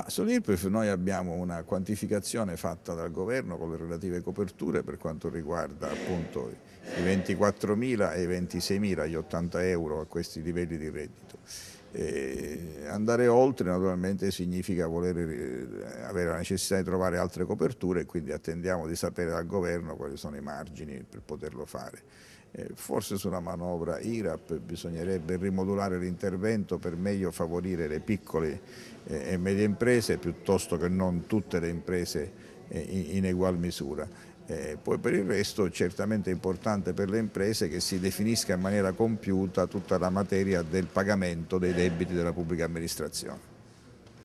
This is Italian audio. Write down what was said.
Ma ah, sull'IRPEF noi abbiamo una quantificazione fatta dal governo con le relative coperture per quanto riguarda appunto i 24.000 e i 26.000, gli 80 euro a questi livelli di reddito. Eh, andare oltre naturalmente significa voler, eh, avere la necessità di trovare altre coperture e quindi attendiamo di sapere dal governo quali sono i margini per poterlo fare. Eh, forse sulla manovra IRAP bisognerebbe rimodulare l'intervento per meglio favorire le piccole eh, e medie imprese piuttosto che non tutte le imprese in egual misura. Eh, poi per il resto certamente è importante per le imprese che si definisca in maniera compiuta tutta la materia del pagamento dei debiti della pubblica amministrazione.